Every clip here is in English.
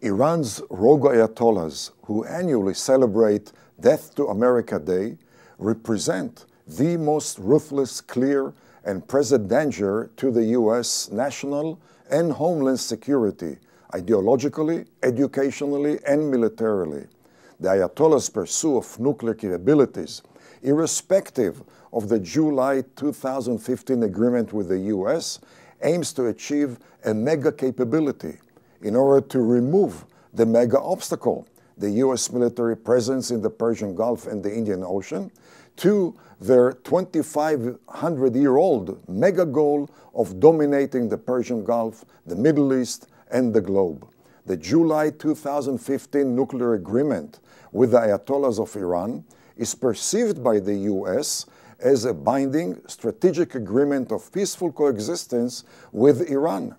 Iran's rogue ayatollahs, who annually celebrate Death to America Day, represent the most ruthless, clear, and present danger to the U.S. national and homeland security, ideologically, educationally, and militarily. The Ayatollah's pursuit of nuclear capabilities, irrespective of the July 2015 agreement with the U.S., aims to achieve a mega capability in order to remove the mega obstacle, the U.S. military presence in the Persian Gulf and the Indian Ocean, to their 2,500 year old mega goal of dominating the Persian Gulf, the Middle East, and the globe. The July 2015 nuclear agreement with the Ayatollahs of Iran is perceived by the U.S. as a binding strategic agreement of peaceful coexistence with Iran.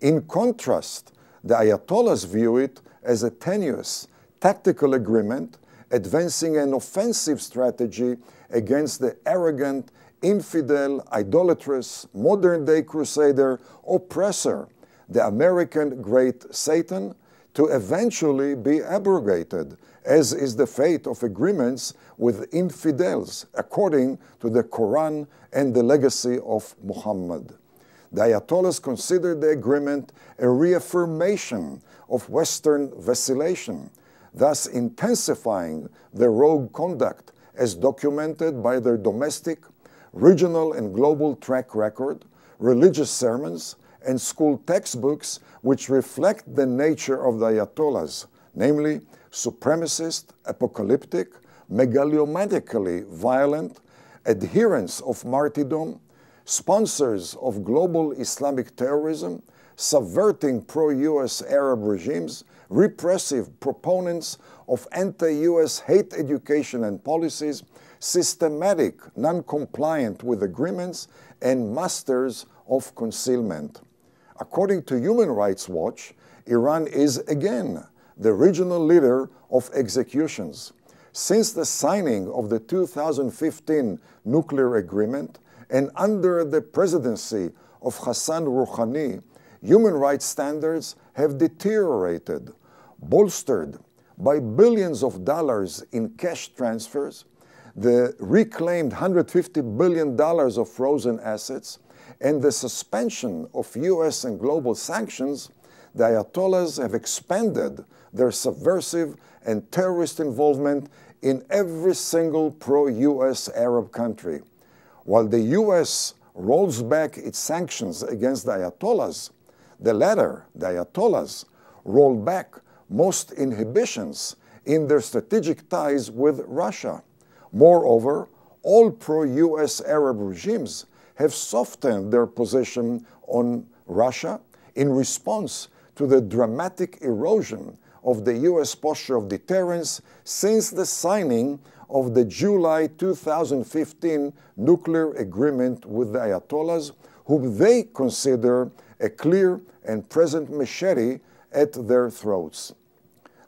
In contrast the Ayatollahs view it as a tenuous tactical agreement advancing an offensive strategy against the arrogant, infidel, idolatrous, modern day crusader, oppressor, the American great Satan, to eventually be abrogated, as is the fate of agreements with infidels, according to the Quran and the legacy of Muhammad. The Ayatollahs considered the agreement a reaffirmation of Western vacillation, thus intensifying their rogue conduct as documented by their domestic, regional, and global track record, religious sermons, and school textbooks which reflect the nature of the Ayatollahs, namely supremacist, apocalyptic, megalomaniacally violent, adherents of martyrdom, sponsors of global Islamic terrorism, subverting pro-US Arab regimes, repressive proponents of anti-US hate education and policies, systematic non-compliant with agreements, and masters of concealment. According to Human Rights Watch, Iran is again the regional leader of executions. Since the signing of the 2015 nuclear agreement, and under the presidency of Hassan Rouhani, human rights standards have deteriorated, bolstered by billions of dollars in cash transfers, the reclaimed $150 billion of frozen assets, and the suspension of US and global sanctions, the Ayatollahs have expanded their subversive and terrorist involvement in every single pro US Arab country. While the US rolls back its sanctions against the Ayatollahs, the latter, the Ayatollahs, roll back most inhibitions in their strategic ties with Russia. Moreover, all pro US Arab regimes have softened their position on Russia in response to the dramatic erosion of the U.S. posture of deterrence since the signing of the July 2015 nuclear agreement with the Ayatollahs, whom they consider a clear and present machete at their throats.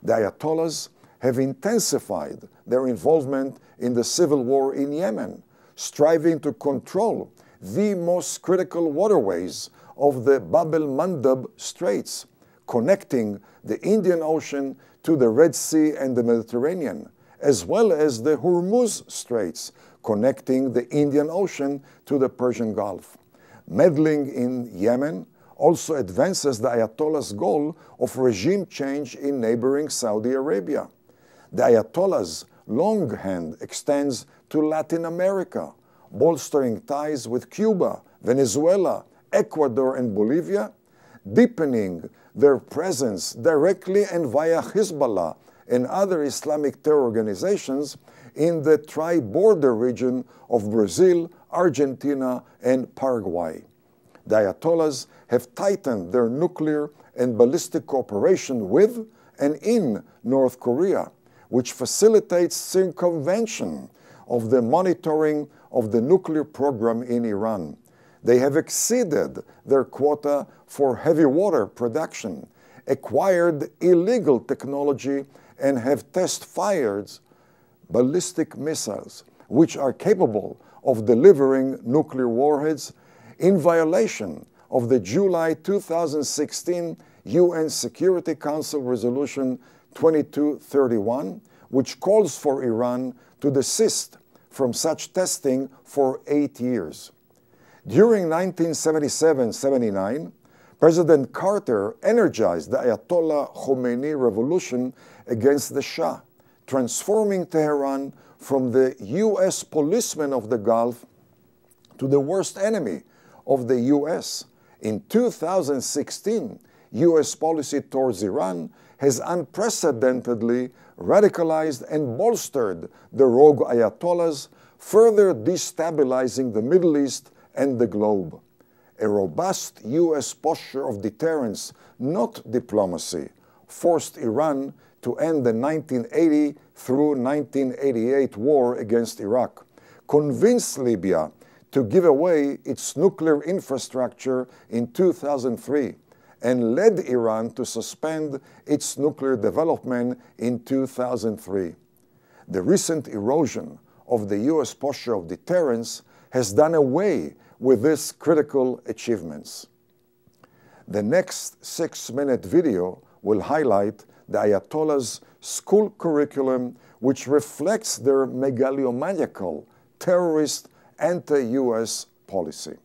The Ayatollahs have intensified their involvement in the civil war in Yemen, striving to control the most critical waterways of the Bab el Mandab Straits connecting the Indian Ocean to the Red Sea and the Mediterranean, as well as the Hormuz Straits, connecting the Indian Ocean to the Persian Gulf. Meddling in Yemen also advances the Ayatollah's goal of regime change in neighboring Saudi Arabia. The Ayatollah's long hand extends to Latin America, bolstering ties with Cuba, Venezuela, Ecuador, and Bolivia, deepening their presence directly and via Hezbollah and other Islamic terror organizations in the tri border region of Brazil, Argentina, and Paraguay. The Ayatollahs have tightened their nuclear and ballistic cooperation with and in North Korea, which facilitates circumvention of the monitoring of the nuclear program in Iran. They have exceeded their quota for heavy water production, acquired illegal technology, and have test fired ballistic missiles, which are capable of delivering nuclear warheads in violation of the July 2016 UN Security Council Resolution 2231, which calls for Iran to desist from such testing for eight years. During 1977-79, President Carter energized the Ayatollah Khomeini revolution against the Shah, transforming Tehran from the U.S. policeman of the Gulf to the worst enemy of the U.S. In 2016, U.S. policy towards Iran has unprecedentedly radicalized and bolstered the rogue ayatollahs, further destabilizing the Middle East and the globe. A robust U.S. posture of deterrence, not diplomacy, forced Iran to end the 1980 through 1988 war against Iraq, convinced Libya to give away its nuclear infrastructure in 2003 and led Iran to suspend its nuclear development in 2003. The recent erosion of the U.S. posture of deterrence has done away with these critical achievements. The next six-minute video will highlight the Ayatollah's school curriculum, which reflects their megalomaniacal, terrorist, anti-US policy.